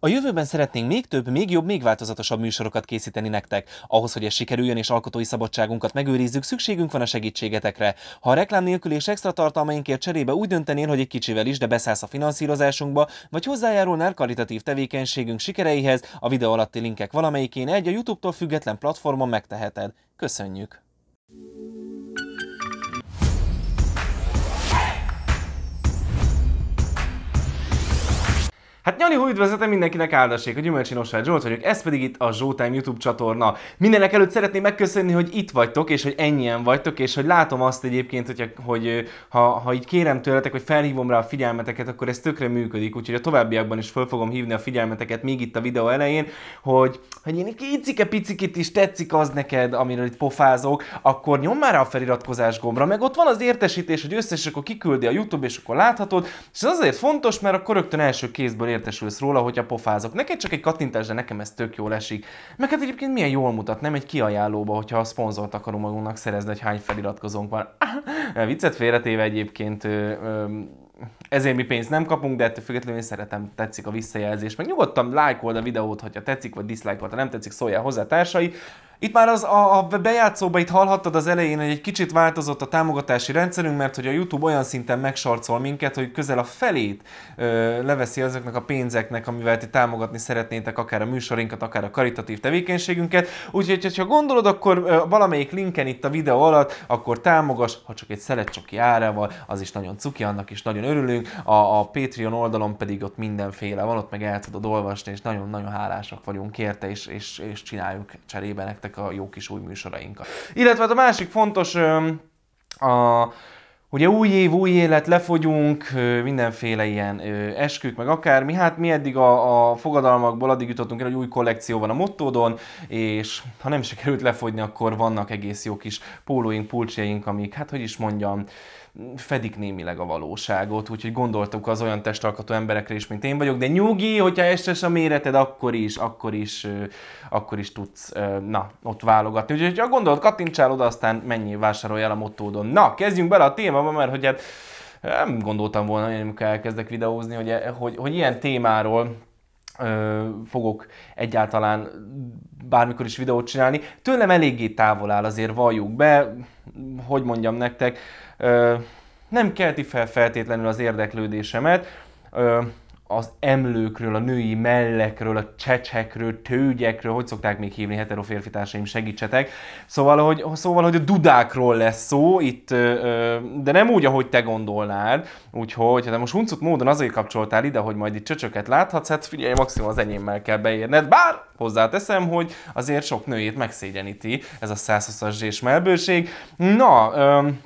A jövőben szeretnénk még több, még jobb, még változatosabb műsorokat készíteni nektek. Ahhoz, hogy ez sikerüljön és alkotói szabadságunkat megőrizzük, szükségünk van a segítségetekre. Ha a reklám nélkül és extra tartalmainkért cserébe úgy döntenél, hogy egy kicsivel is, de beszállsz a finanszírozásunkba, vagy hozzájárulnál karitatív tevékenységünk sikereihez, a videó alatti linkek valamelyikén egy a YouTube-tól független platformon megteheted. Köszönjük! Hát nyali hú, üdvözletem mindenkinek áldassék, a Gyümölcsi Nosvágy Zsolt vagyok, ez pedig itt a Zsótime YouTube csatorna. Mindenek előtt szeretném megköszönni, hogy itt vagytok, és hogy ennyien vagytok, és hogy látom azt egyébként, hogy, hogy ha, ha így kérem tőletek, hogy felhívom rá a figyelmeteket, akkor ez tökre működik, úgyhogy a továbbiakban is fel fogom hívni a figyelmeteket még itt a videó elején, hogy ha én icike picikit is tetszik az neked, amiről itt pofázok, akkor nyom már rá a feliratkozás gombra, meg ott van az értesítés, hogy összes akkor kiküldi a YouTube, és akkor láthatod, és ez azért fontos, mert akkor rögtön első kézből értesülsz róla, hogyha pofázok. Neked csak egy kattintás, de nekem ez tök jól esik. Meg hát egyébként milyen jól mutat, nem egy kiajálóba, hogyha a szponzort akarom magunknak szerezni, hogy hány feliratkozónk van. viccet félretéve egyébként ö, ö, ezért mi pénzt nem kapunk, de ettől függetlenül én szeretem, tetszik a visszajelzés. Meg nyugodtan lájkold a videót, ha tetszik, vagy dislike, ha nem tetszik, szóljál hozzá társai. Itt már az, a, a bejátszóba itt hallhattad az elején, hogy egy kicsit változott a támogatási rendszerünk, mert hogy a YouTube olyan szinten megsarcol minket, hogy közel a felét ö, leveszi azoknak a pénzeknek, amivel ti támogatni szeretnétek akár a műsorinkat, akár a karitatív tevékenységünket. Úgyhogy, ha gondolod, akkor ö, valamelyik linken itt a videó alatt, akkor támogass, ha csak egy szelet csoki árával, az is nagyon cuki, annak is nagyon örülünk. A, a Patreon oldalon pedig ott mindenféle van, ott meg el tudod olvasni, és nagyon-nagyon hálásak vagyunk érte, és, és, és csináljuk cserébe nektek nektek a jó kis új műsorainkat. Illetve hát a másik fontos a, Ugye új év, új élet, lefogyunk, mindenféle ilyen eskük, meg akármi. Hát mi eddig a, a fogadalmakból addig jutottunk el, hogy új kollekció van a mottódon, és ha nem sikerült lefogyni, akkor vannak egész jó kis pólóink, pulcsjaink, amik, hát hogy is mondjam, fedik némileg a valóságot, úgyhogy gondoltuk az olyan testalkatú emberekre is, mint én vagyok, de nyugi, hogyha estes a méreted, akkor is, akkor is, akkor is tudsz, na, ott válogatni. Úgyhogy ha gondolod, kattintsál oda, aztán mennyi vásárolj el a motódon. Na, kezdjünk bele a témába, mert hogy hát nem gondoltam volna, hogy amikor elkezdek videózni, hogy, hogy, hogy ilyen témáról fogok egyáltalán bármikor is videót csinálni. Tőlem eléggé távol áll azért, valljuk be, hogy mondjam nektek, nem kelti fel feltétlenül az érdeklődésemet az emlőkről, a női mellekről, a csecsekről, tőgyekről, hogy szokták még hívni heteroférfi társaim, segítsetek. Szóval hogy, szóval, hogy a dudákról lesz szó itt, de nem úgy, ahogy te gondolnád, úgyhogy de hát most huncut módon azért kapcsoltál ide, hogy majd itt csöcsöket láthatsz, hát figyelj, maximum az enyémmel kell beérned, bár hozzáteszem, hogy azért sok nőjét megszégyeníti ez a 120-as zsés melbőség. Na, öm,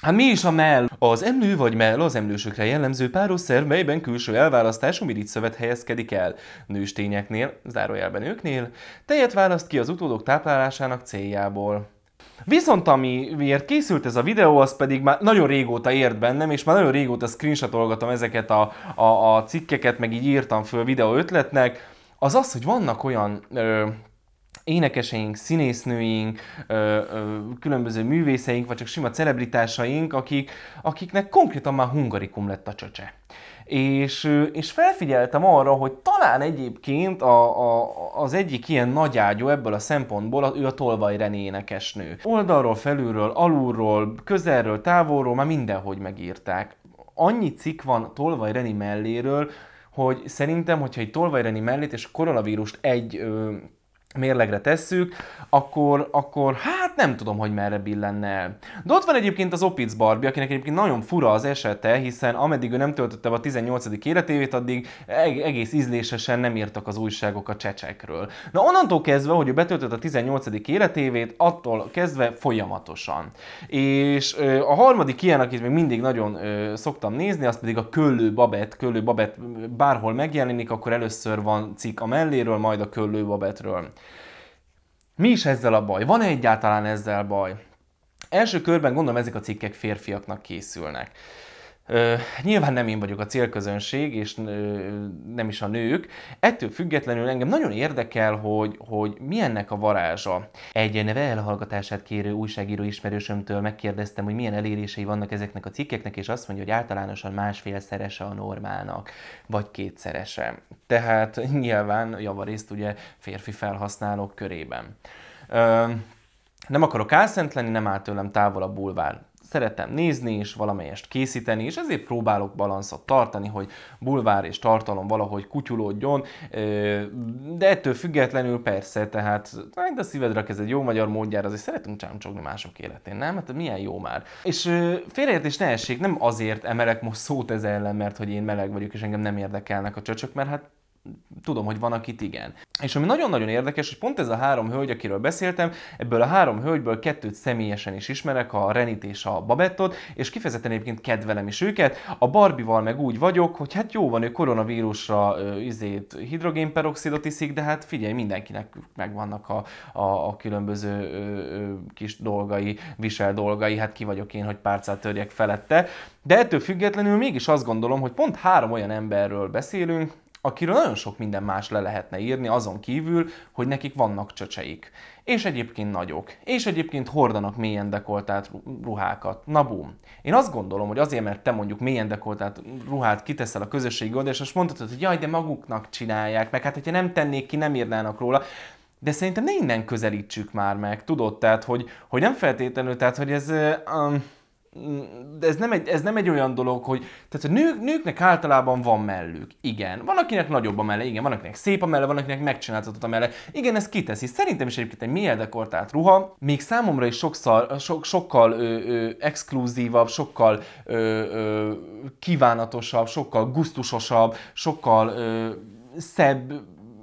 Hát mi is a mell? Az emlő vagy mell az emlősökre jellemző páros szerv, melyben külső elválasztású mirigyszövet helyezkedik el. Nőstényeknél, zárójelben őknél, tejet választ ki az utódok táplálásának céljából. Viszont amiért készült ez a videó, az pedig már nagyon régóta ért bennem, és már nagyon régóta screenshotolgatom ezeket a, a, a cikkeket, meg így írtam föl videó ötletnek, az az, hogy vannak olyan ö, énekeseink, színésznőink, ö, ö, különböző művészeink, vagy csak sima celebritásaink, akik, akiknek konkrétan már hungarikum lett a csöcse. És, és felfigyeltem arra, hogy talán egyébként a, a, az egyik ilyen nagy ágyú ebből a szempontból, ő a Tolvaj René énekesnő. Oldalról, felülről, alulról, közelről, távolról már mindenhogy megírták. Annyi cikk van Tolvaj Reni melléről, hogy szerintem, hogyha egy Tolvaj Reni mellét és koronavírust egy ö, mérlegre tesszük, akkor, akkor hát nem tudom, hogy merre billenne el. De ott van egyébként az Opitz Barbie, akinek egyébként nagyon fura az esete, hiszen ameddig ő nem töltötte be a 18. életévét, addig egész ízlésesen nem írtak az újságok a csecsekről. Na onnantól kezdve, hogy ő betöltött a 18. életévét, attól kezdve folyamatosan. És a harmadik ilyen, akit még mindig nagyon szoktam nézni, az pedig a Köllő Babet. Köllő Babet bárhol megjelenik, akkor először van cikk a melléről, majd a Köllő Babetről. Mi is ezzel a baj? Van-e egyáltalán ezzel baj? Első körben gondolom ezek a cikkek férfiaknak készülnek. Nyilván nem én vagyok a célközönség, és nem is a nők. Ettől függetlenül engem nagyon érdekel, hogy, hogy mi ennek a varázsa. Egy neve elhallgatását kérő újságíró ismerősömtől megkérdeztem, hogy milyen elérései vannak ezeknek a cikkeknek, és azt mondja, hogy általánosan másfélszerese a normálnak, vagy kétszerese. Tehát nyilván javarészt ugye férfi felhasználók körében. Ö, nem akarok álszent lenni, nem áll tőlem távol a bulvár szeretem nézni és valamelyest készíteni, és ezért próbálok balanszot tartani, hogy bulvár és tartalom valahogy kutyulódjon, de ettől függetlenül persze, tehát hagyd hát a szívedre ez egy jó magyar módjára, azért szeretünk csámcsogni mások életén, nem? Hát milyen jó már. És félreértés ne essék, nem azért emelek most szót ez ellen, mert hogy én meleg vagyok, és engem nem érdekelnek a csöcsök, mert hát tudom, hogy van, akit igen. És ami nagyon-nagyon érdekes, hogy pont ez a három hölgy, akiről beszéltem, ebből a három hölgyből kettőt személyesen is ismerek, a Renit és a Babettot, és kifejezetten egyébként kedvelem is őket. A Barbival meg úgy vagyok, hogy hát jó van, ő koronavírusra izét, hidrogénperoxidot iszik, de hát figyelj, mindenkinek megvannak a, a, a különböző ö, ö, kis dolgai, visel dolgai, hát ki vagyok én, hogy párcát törjek felette. De ettől függetlenül mégis azt gondolom, hogy pont három olyan emberről beszélünk, akiről nagyon sok minden más le lehetne írni, azon kívül, hogy nekik vannak csöcseik. És egyébként nagyok. És egyébként hordanak mélyen dekoltált ruhákat. Na bum. Én azt gondolom, hogy azért, mert te mondjuk mélyen dekoltált ruhát kiteszel a közösségi oldal, és most mondhatod, hogy jaj, de maguknak csinálják, meg hát hogyha nem tennék ki, nem írnának róla. De szerintem ne innen közelítsük már meg, tudod? Tehát, hogy, hogy nem feltétlenül, tehát, hogy ez... Um, de ez nem egy, ez nem egy olyan dolog, hogy tehát a nők, nőknek általában van mellük. Igen. Van, akinek nagyobb a melle, igen, van, akinek szép a melle, van, akinek megcsináltatott a melle. Igen, ez kiteszi. Szerintem is egyébként egy dekortált ruha, még számomra is sokszor, so, sokkal ö, ö, exkluzívabb, sokkal ö, ö, kívánatosabb, sokkal gusztusosabb, sokkal ö, szebb,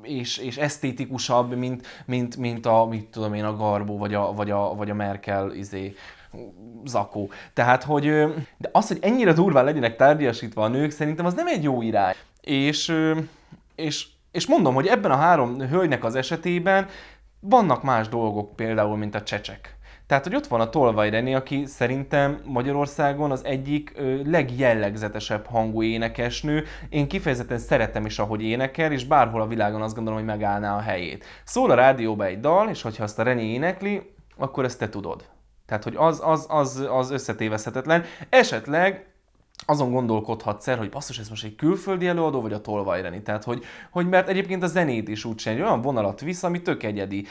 és, és esztétikusabb, mint, mint, mint a, mit tudom én, a Garbo vagy a, vagy a, vagy a Merkel izé zakó. Tehát, hogy de az, hogy ennyire durván legyenek tárgyasítva a nők, szerintem az nem egy jó irány. És, és, és mondom, hogy ebben a három hölgynek az esetében vannak más dolgok például, mint a csecsek. Tehát, hogy ott van a Tolvaj René, aki szerintem Magyarországon az egyik ö, legjellegzetesebb hangú énekesnő. Én kifejezetten szeretem is, ahogy énekel, és bárhol a világon azt gondolom, hogy megállná a helyét. Szól a rádióba egy dal, és hogyha azt a René énekli, akkor ezt te tudod. Tehát, hogy az, az, az, az összetéveszhetetlen. Esetleg azon gondolkodhatsz el, hogy basszus, ez most egy külföldi előadó, vagy a tolvajreni. Tehát, hogy, hogy mert egyébként a zenét is úgy csinálja, olyan vonalat visz, ami tök egyedi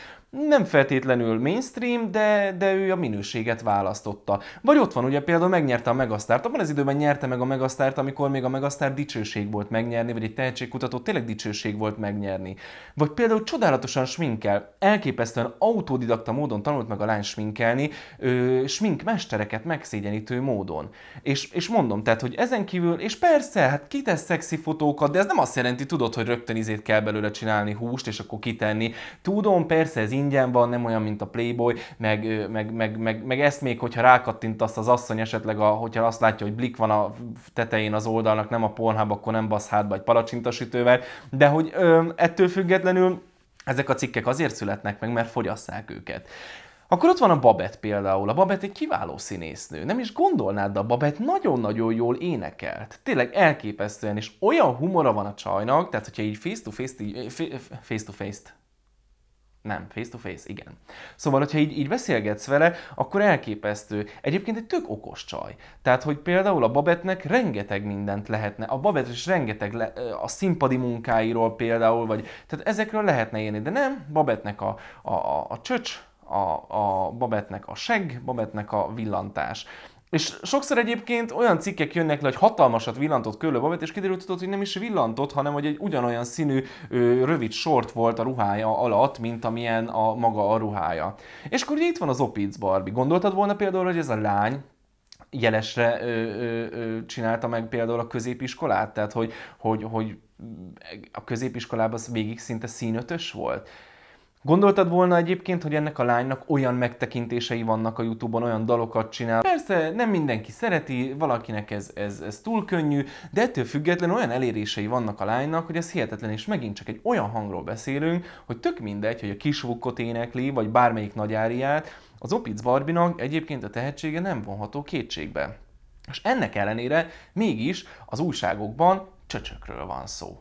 nem feltétlenül mainstream, de, de ő a minőséget választotta. Vagy ott van, ugye például megnyerte a Megasztárt, abban az időben nyerte meg a Megasztárt, amikor még a Megasztár dicsőség volt megnyerni, vagy egy tehetségkutató tényleg dicsőség volt megnyerni. Vagy például csodálatosan sminkel, elképesztően autodidakta módon tanult meg a lány sminkelni, ö, sminkmestereket megszégyenítő módon. És, és mondom, tehát, hogy ezen kívül, és persze, hát kitesz szexi fotókat, de ez nem azt jelenti, tudod, hogy rögtön izét kell belőle csinálni húst, és akkor kitenni. Tudom, persze ez ingyen van, nem olyan, mint a Playboy, meg, meg, meg, meg, meg ezt még, hogyha rákattintasz az asszony esetleg, a, hogyha azt látja, hogy blik van a tetején az oldalnak, nem a pornhába, akkor nem basz hátba egy palacsintasütővel, de hogy ö, ettől függetlenül ezek a cikkek azért születnek meg, mert fogyasszák őket. Akkor ott van a Babett például. A Babett egy kiváló színésznő. Nem is gondolnád, de a Babett nagyon-nagyon jól énekelt. Tényleg elképesztően, és olyan humora van a csajnak, tehát hogyha így face-to-face-t, face to eh, eh, face nem, face-to-face, igen. Szóval, hogyha így, így beszélgetsz vele, akkor elképesztő. Egyébként egy tök okos csaj. Tehát, hogy például a Babetnek rengeteg mindent lehetne. A Babet is rengeteg le, a színpadi munkáiról például, vagy tehát ezekről lehetne élni, de nem, Babetnek a, a, a, a csöcs, a, a Babetnek a segg, Babetnek a villantás. És sokszor egyébként olyan cikkek jönnek le, hogy hatalmasat villantott kőlőbabet, és kiderült, tudod, hogy nem is villantott, hanem hogy egy ugyanolyan színű ö, rövid sort volt a ruhája alatt, mint amilyen a maga a ruhája. És akkor ugye itt van az Opitz Barbie. Gondoltad volna például, hogy ez a lány, jelesre ö, ö, ö, csinálta meg például a középiskolát, tehát hogy, hogy, hogy a középiskolában az végig szinte színötös volt. Gondoltad volna egyébként, hogy ennek a lánynak olyan megtekintései vannak a Youtube-on, olyan dalokat csinál? Persze, nem mindenki szereti, valakinek ez, ez, ez túl könnyű, de ettől függetlenül olyan elérései vannak a lánynak, hogy ez hihetetlen, és megint csak egy olyan hangról beszélünk, hogy tök mindegy, hogy a kisvukkot énekli, vagy bármelyik nagyáriát, az Opitz Barbinak egyébként a tehetsége nem vonható kétségbe. És ennek ellenére mégis az újságokban csöcsökről van szó.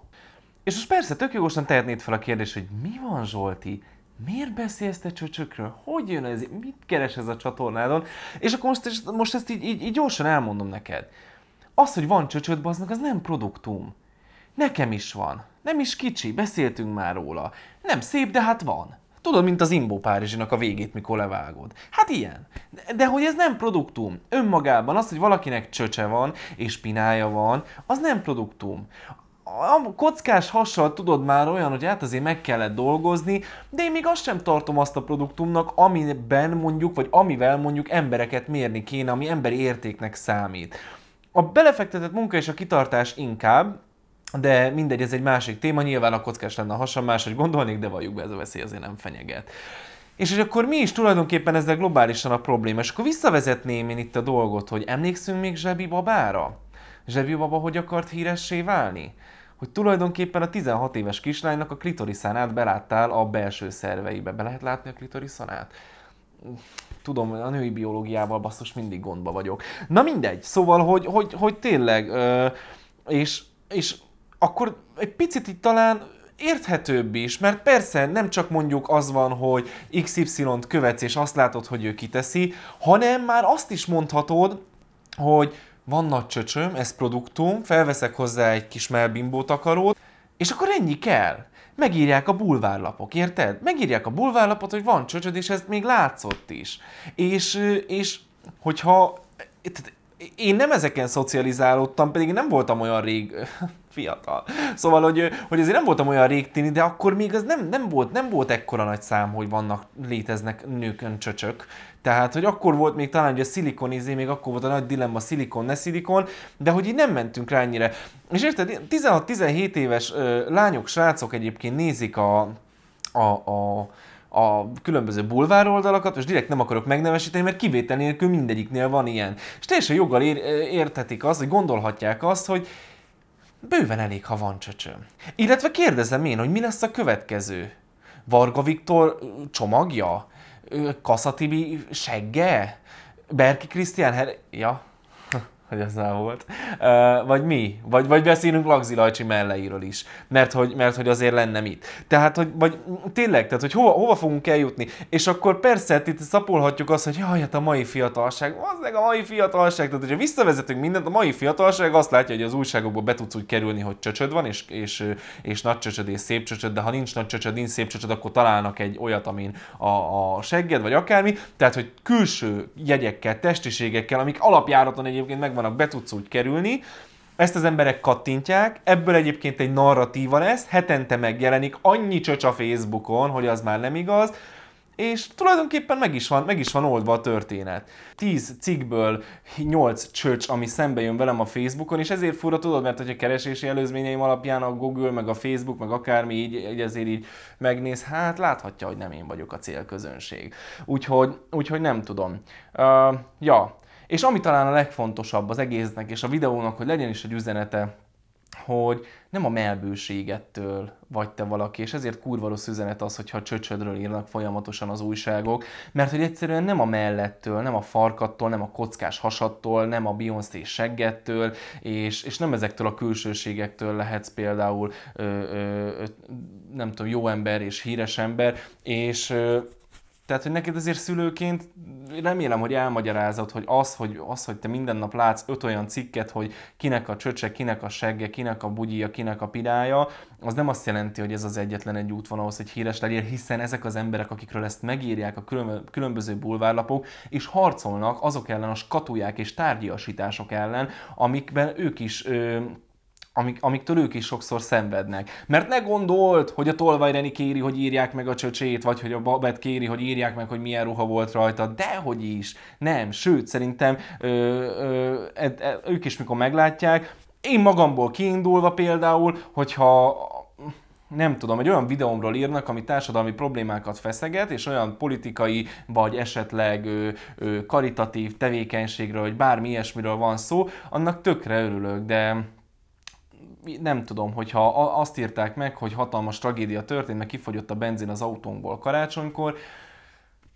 És most persze tök jogosan tehetnéd fel a kérdést, hogy mi van Zsolti? Miért beszélsz te csöcsökről? Hogy jön ez? Mit keres ez a csatornádon? És akkor most, most ezt így, így, így gyorsan elmondom neked. Az, hogy van csöcsöd, baznak, az nem produktum. Nekem is van. Nem is kicsi, beszéltünk már róla. Nem szép, de hát van. Tudod, mint az Imbó Párizsinak a végét, mikor levágod. Hát ilyen. De, de hogy ez nem produktum. Önmagában az, hogy valakinek csöcse van és pinája van, az nem produktum a kockás hassal tudod már olyan, hogy hát azért meg kellett dolgozni, de én még azt sem tartom azt a produktumnak, amiben mondjuk, vagy amivel mondjuk embereket mérni kéne, ami emberi értéknek számít. A belefektetett munka és a kitartás inkább, de mindegy, ez egy másik téma, nyilván a kockás lenne a hasam, máshogy gondolnék, de valljuk be, ez a veszély azért nem fenyeget. És hogy akkor mi is tulajdonképpen ezzel globálisan a probléma, és akkor visszavezetném én itt a dolgot, hogy emlékszünk még Zsebi babára? Zsebi baba hogy akart híressé válni? hogy tulajdonképpen a 16 éves kislánynak a klitoriszán át beláttál a belső szerveibe. Be lehet látni a klitoriszán át? Tudom, a női biológiával basszus mindig gondba vagyok. Na mindegy, szóval, hogy, hogy, hogy tényleg, ö, és, és akkor egy picit itt talán érthetőbb is, mert persze nem csak mondjuk az van, hogy XY-t követsz, és azt látod, hogy ő kiteszi, hanem már azt is mondhatod, hogy van nagy csöcsöm, ez produktum, felveszek hozzá egy kis melbimbó takarót, és akkor ennyi kell. Megírják a bulvárlapok, érted? Megírják a bulvárlapot, hogy van csöcsöd, és ezt még látszott is. És, és hogyha én nem ezeken szocializálódtam, pedig nem voltam olyan rég fiatal. Szóval, hogy, hogy azért nem voltam olyan rég tini, de akkor még az nem, nem, volt, nem volt ekkora nagy szám, hogy vannak, léteznek nőkön csöcsök. Tehát, hogy akkor volt még talán, hogy a szilikon izé, még akkor volt a nagy dilemma szilikon, ne szilikon, de hogy így nem mentünk rá ennyire. És érted, 16-17 éves ö, lányok, srácok egyébként nézik a, a, a a különböző bulvár oldalakat, és direkt nem akarok megnevesíteni, mert kivétel nélkül mindegyiknél van ilyen. És teljesen joggal ér, értetik azt, hogy gondolhatják azt, hogy bőven elég, ha van csöcsöm. Illetve kérdezem én, hogy mi lesz a következő? Varga Viktor csomagja? Kaszatibi segge? Berki Krisztián her... Ja, hogy az nem volt. Uh, vagy mi? Vagy, vagy beszélünk Lagzi Lajcsi melleiről is, mert hogy, mert hogy azért lenne mit. Tehát, hogy vagy, tényleg, tehát, hogy hova, hova fogunk eljutni. És akkor persze, itt szapolhatjuk azt, hogy jaj, hát a mai fiatalság, az meg a mai fiatalság. Tehát, hogyha visszavezetünk mindent, a mai fiatalság azt látja, hogy az újságokba be tudsz úgy kerülni, hogy csöcsöd van, és, és, és nagy csöcsöd és szép csöcsöd, de ha nincs nagy csöcsöd, nincs szép csöcsöd, akkor találnak egy olyat, amin a, a segged, vagy akármi. Tehát, hogy külső jegyekkel, testiségekkel, amik alapjáraton egyébként meg megvannak, be tudsz úgy kerülni, ezt az emberek kattintják, ebből egyébként egy narratíva lesz, hetente megjelenik annyi csöcs a Facebookon, hogy az már nem igaz, és tulajdonképpen meg is van, meg is van oldva a történet. 10 cikkből 8 csöcs, ami szembe jön velem a Facebookon, és ezért fura tudod, mert hogy a keresési előzményeim alapján a Google, meg a Facebook, meg akármi így, így ezért így megnéz, hát láthatja, hogy nem én vagyok a célközönség. Úgyhogy, úgyhogy nem tudom. Uh, ja, és ami talán a legfontosabb az egésznek és a videónak, hogy legyen is egy üzenete, hogy nem a melbőségettől vagy te valaki, és ezért kurva rossz üzenet az, hogyha csöcsödről írnak folyamatosan az újságok, mert hogy egyszerűen nem a mellettől, nem a farkattól, nem a kockás hasattól, nem a Beyoncé seggettől, és, és nem ezektől a külsőségektől lehetsz például ö, ö, nem tudom, jó ember és híres ember, és ö, tehát, hogy neked azért szülőként remélem, hogy elmagyarázod, hogy az, hogy, az, hogy te minden nap látsz öt olyan cikket, hogy kinek a csöcse, kinek a segge, kinek a bugyia, kinek a pirája, az nem azt jelenti, hogy ez az egyetlen egy út van ahhoz, hogy híres legyél, hiszen ezek az emberek, akikről ezt megírják a különböző bulvárlapok, és harcolnak azok ellen a skatuják és tárgyasítások ellen, amikben ők is ö, amik, amiktől ők is sokszor szenvednek. Mert ne gondolt, hogy a tolvajreni kéri, hogy írják meg a csöcsét, vagy hogy a babet kéri, hogy írják meg, hogy milyen ruha volt rajta. Dehogy is. Nem. Sőt, szerintem ö, ö, e, e, ők is, mikor meglátják, én magamból kiindulva például, hogyha nem tudom, egy olyan videómról írnak, ami társadalmi problémákat feszeget, és olyan politikai, vagy esetleg ö, ö, karitatív tevékenységről, vagy bármi ilyesmiről van szó, annak tökre örülök, de nem tudom, hogyha azt írták meg, hogy hatalmas tragédia történt, mert kifogyott a benzin az autónkból karácsonykor,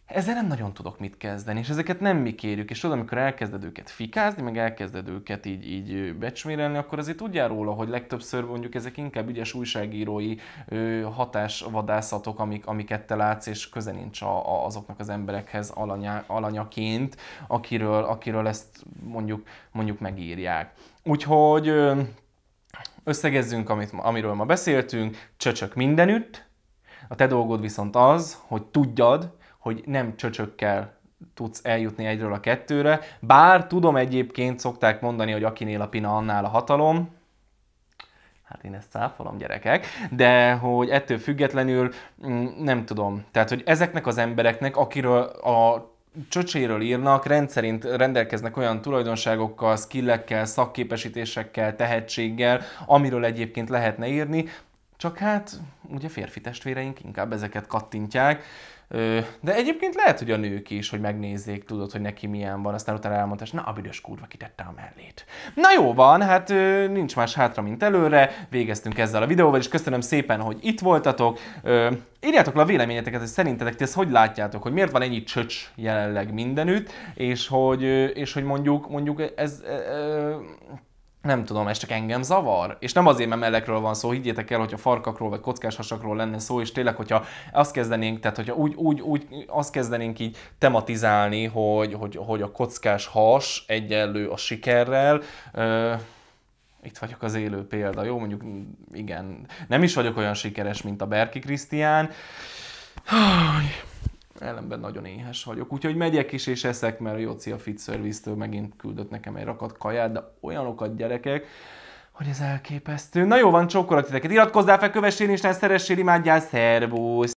ezzel nem nagyon tudok mit kezdeni, és ezeket nem mi kérjük, és tudod, amikor elkezded őket fikázni, meg elkezded őket így, így becsmérelni, akkor azért tudjál róla, hogy legtöbbször mondjuk ezek inkább ügyes újságírói ö, hatásvadászatok, amik, amiket te látsz, és köze nincs a, a, azoknak az emberekhez alanya, alanyaként, akiről, akiről ezt mondjuk, mondjuk megírják. Úgyhogy... Ö, Összegezzünk, amit, amiről ma beszéltünk, csöcsök mindenütt, a te dolgod viszont az, hogy tudjad, hogy nem csöcsökkel tudsz eljutni egyről a kettőre, bár tudom egyébként szokták mondani, hogy akinél a pina, annál a hatalom, hát én ezt száfolom gyerekek, de hogy ettől függetlenül mm, nem tudom. Tehát, hogy ezeknek az embereknek, akiről a csöcséről írnak, rendszerint rendelkeznek olyan tulajdonságokkal, skillekkel, szakképesítésekkel, tehetséggel, amiről egyébként lehetne írni, csak hát ugye férfi testvéreink inkább ezeket kattintják, de egyébként lehet, hogy a nők is, hogy megnézzék, tudod, hogy neki milyen van, aztán utána elmondta, és na, a büdös kurva kitette a mellét. Na jó van, hát nincs más hátra, mint előre, végeztünk ezzel a videóval, és köszönöm szépen, hogy itt voltatok. Írjátok le a véleményeteket, hogy szerintetek ti ezt hogy látjátok, hogy miért van ennyi csöcs jelenleg mindenütt, és hogy, és hogy mondjuk, mondjuk ez... E, e, nem tudom, ez csak engem zavar. És nem azért, mert mellekről van szó, higgyétek el, hogyha farkakról vagy hasakról lenne szó, és tényleg, hogyha azt kezdenénk, tehát hogyha úgy, úgy, úgy azt kezdenénk így tematizálni, hogy, hogy, hogy a kockás has egyenlő a sikerrel, ö, itt vagyok az élő példa, jó? Mondjuk igen, nem is vagyok olyan sikeres, mint a Berki Krisztián ellenben nagyon éhes vagyok. Úgyhogy megyek is és eszek, mert a Jóci a Fit Service-től megint küldött nekem egy rakat kaját, de olyanokat gyerekek, hogy ez elképesztő. Na jó van, csókolak titeket, iratkozzál fel, kövessél, és ne szeressél, imádjál, szervusz!